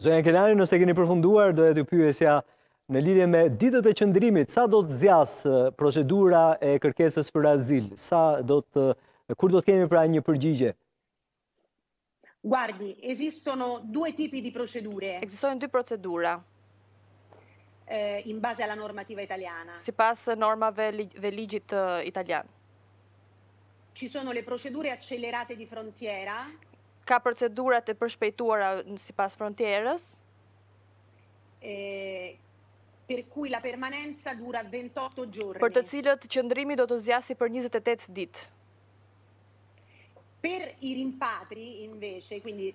Zonja Kenari, nëse keni përfunduar, do e të pyesja në lidhje me ditët e qëndrimit, sa do të zjas procedura e kërkesës për azil? Sa do të, kur do të kemi pra një përgjigje? Guardi, esistono due tipi di procedure. Existojnë dy procedura. In base alla normativa italiana. Si pas normave dhe ligjit italian. Ci sono le procedure accelerate di frontiera ka procedurat e përshpejtuara si pas frontierës? E, per cui la permanenza dura 28 giorni. Për të cilët qëndrimi do të zjasi për 28 ditë? Per i rimpatri, invece, quindi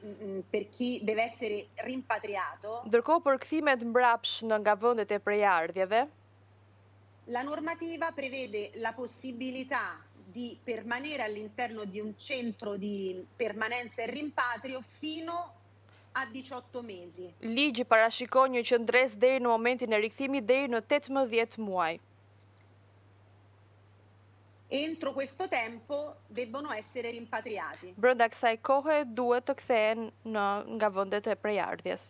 per chi deve essere rimpatriato... Dërko për këthimet mbrapsh në nga vëndet e prejardhjeve? La normativa prevede la possibilità di permanere all'interno di un centro di permanenza e rimpatrio fino a 18 mesi. Ligi parashikon një qëndres deri në momentin e rikthimit deri në 18 muaj. Entro questo tempo debbono essere rimpatriati. Brenda kësaj kohe duhet të kthehen në nga vëndet e prejardhjes.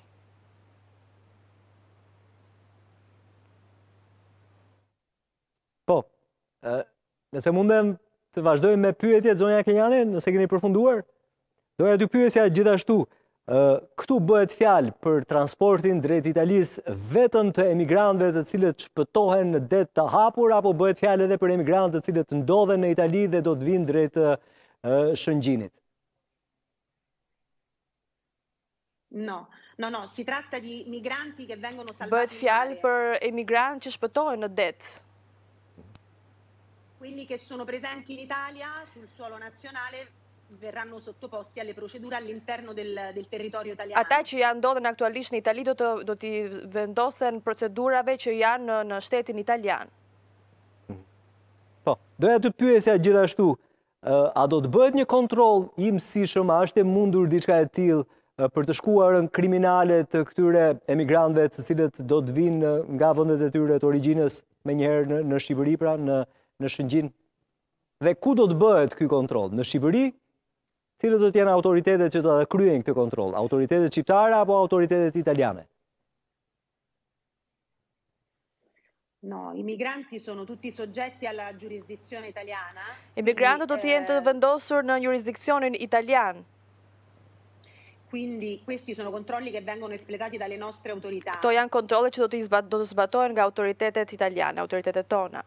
Po, nëse mundem të vazhdojmë me pyetje zonja Kenjani, nëse keni përfunduar. Doja të dy pyetja gjithashtu, ë këtu bëhet fjalë për transportin drejt Italisë vetëm të emigrantëve të cilët shpëtohen në det të hapur apo bëhet fjalë edhe për emigrantë të cilët ndodhen në Itali dhe do të vinë drejt Shëngjinit. No. No, no, si tratta di migranti che vengono salvati. Bëhet fjalë për emigrantë që shpëtohen në det quelli che sono presenti in Italia sul suolo nazionale verranno sottoposti alle procedure all'interno del del territorio italiano. Ata që janë ndodhen aktualisht në Itali do të do të vendosen procedurave që janë në në shtetin italian. Po, doja të pyesja gjithashtu, eh, a do të bëhet një kontroll i mësishëm, a është e mundur diçka e tillë eh, për të shkuar në kriminale të këtyre emigrantëve, të cilët do të vinë nga vendet e tyre të origjinës më njëherë në Shqipëri pra në në Shëngjin. Dhe ku do të bëhet ky kontroll? Në Shqipëri, cilët do të jenë autoritetet që do ta kryejnë këtë kontroll? Autoritetet shqiptare apo autoritetet italiane? No, i migranti sono tutti soggetti alla giurisdizione italiana. I migranti do të jenë të eh, vendosur në jurisdikcionin italian. Quindi questi sono controlli che vengono espletati dalle nostre autorità. janë kontrole që do të zbatojnë nga autoritetet italiane, autoritetet tona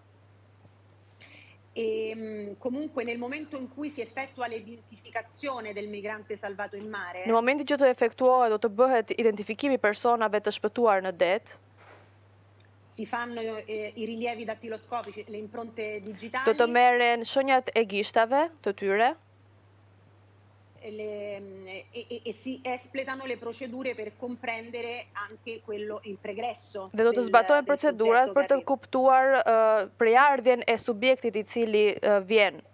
e ehm, comunque nel momento in cui si effettua l'identificazione del migrante salvato in mare Nel momento që të efektuohet do të bëhet identifikimi personave të shpëtuar në det si fanno eh, i rilievi dattiloscopici le impronte digitali Do të merren shenjat e gishtave të tyre le e, e, e si espletano le procedure per comprendere anche quello in pregresso. Dhe do të zbatohen procedurat për të kuptuar uh, eh, prejardhjen e subjektit i cili uh, vjen.